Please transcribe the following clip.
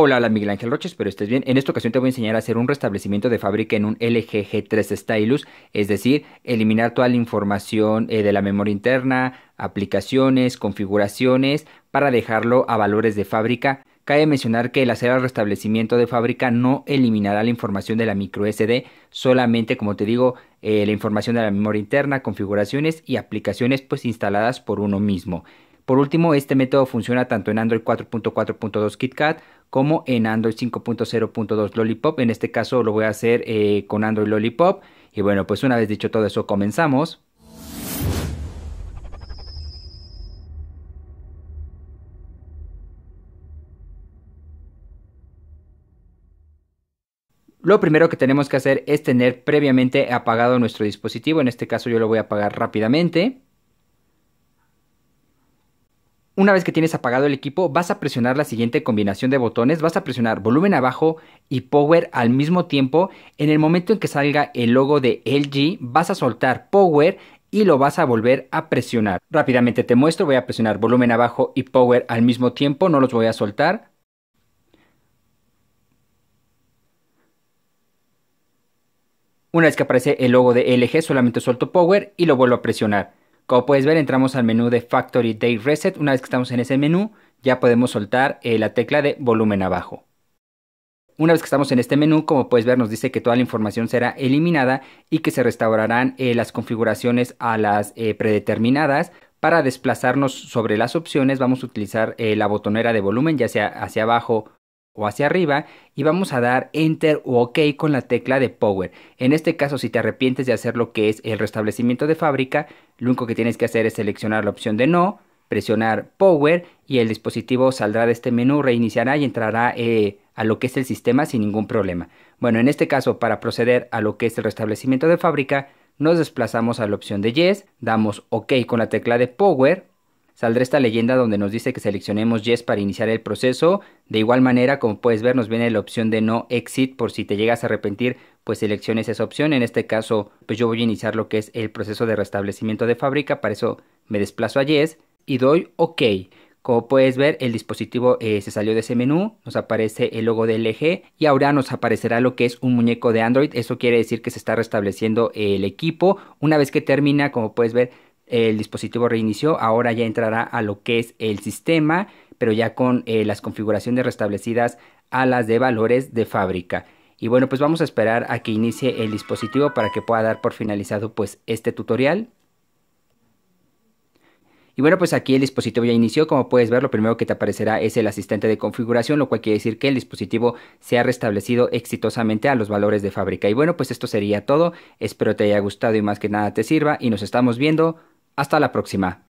Hola, hola Miguel Ángel Roches, pero estés bien. En esta ocasión te voy a enseñar a hacer un restablecimiento de fábrica en un LG G3 Stylus, es decir, eliminar toda la información eh, de la memoria interna, aplicaciones, configuraciones, para dejarlo a valores de fábrica. Cabe mencionar que el hacer el restablecimiento de fábrica no eliminará la información de la micro SD, solamente, como te digo, eh, la información de la memoria interna, configuraciones y aplicaciones pues instaladas por uno mismo. Por último, este método funciona tanto en Android 4.4.2 KitKat como en Android 5.0.2 Lollipop. En este caso lo voy a hacer eh, con Android Lollipop. Y bueno, pues una vez dicho todo eso, comenzamos. Lo primero que tenemos que hacer es tener previamente apagado nuestro dispositivo. En este caso yo lo voy a apagar rápidamente. Una vez que tienes apagado el equipo, vas a presionar la siguiente combinación de botones. Vas a presionar volumen abajo y power al mismo tiempo. En el momento en que salga el logo de LG, vas a soltar power y lo vas a volver a presionar. Rápidamente te muestro, voy a presionar volumen abajo y power al mismo tiempo, no los voy a soltar. Una vez que aparece el logo de LG, solamente suelto power y lo vuelvo a presionar. Como puedes ver, entramos al menú de Factory Day Reset. Una vez que estamos en ese menú, ya podemos soltar eh, la tecla de volumen abajo. Una vez que estamos en este menú, como puedes ver, nos dice que toda la información será eliminada y que se restaurarán eh, las configuraciones a las eh, predeterminadas. Para desplazarnos sobre las opciones, vamos a utilizar la botonera de volumen, ya sea hacia abajo o hacia arriba y vamos a dar enter o ok con la tecla de power. En este caso si te arrepientes de hacer lo que es el restablecimiento de fábrica, lo único que tienes que hacer es seleccionar la opción de no, presionar power y el dispositivo saldrá de este menú, reiniciará y entrará eh, a lo que es el sistema sin ningún problema. Bueno, en este caso para proceder a lo que es el restablecimiento de fábrica, nos desplazamos a la opción de yes, damos ok con la tecla de power saldrá esta leyenda donde nos dice que seleccionemos yes para iniciar el proceso. De igual manera, como puedes ver, nos viene la opción de no exit por si te llegas a arrepentir, pues selecciones esa opción. En este caso, pues yo voy a iniciar lo que es el proceso de restablecimiento de fábrica. Para eso me desplazo a yes y doy OK. Como puedes ver, el dispositivo eh, se salió de ese menú, nos aparece el logo de LG y ahora nos aparecerá lo que es un muñeco de Android. Eso quiere decir que se está restableciendo eh, el equipo. Una vez que termina, como puedes ver, el dispositivo reinició, ahora ya entrará a lo que es el sistema, pero ya con eh, las configuraciones restablecidas a las de valores de fábrica. Y bueno, pues vamos a esperar a que inicie el dispositivo para que pueda dar por finalizado pues este tutorial. Y bueno, pues aquí el dispositivo ya inició, como puedes ver, lo primero que te aparecerá es el asistente de configuración, lo cual quiere decir que el dispositivo se ha restablecido exitosamente a los valores de fábrica. Y bueno, pues esto sería todo, espero te haya gustado y más que nada te sirva y nos estamos viendo. Hasta la próxima.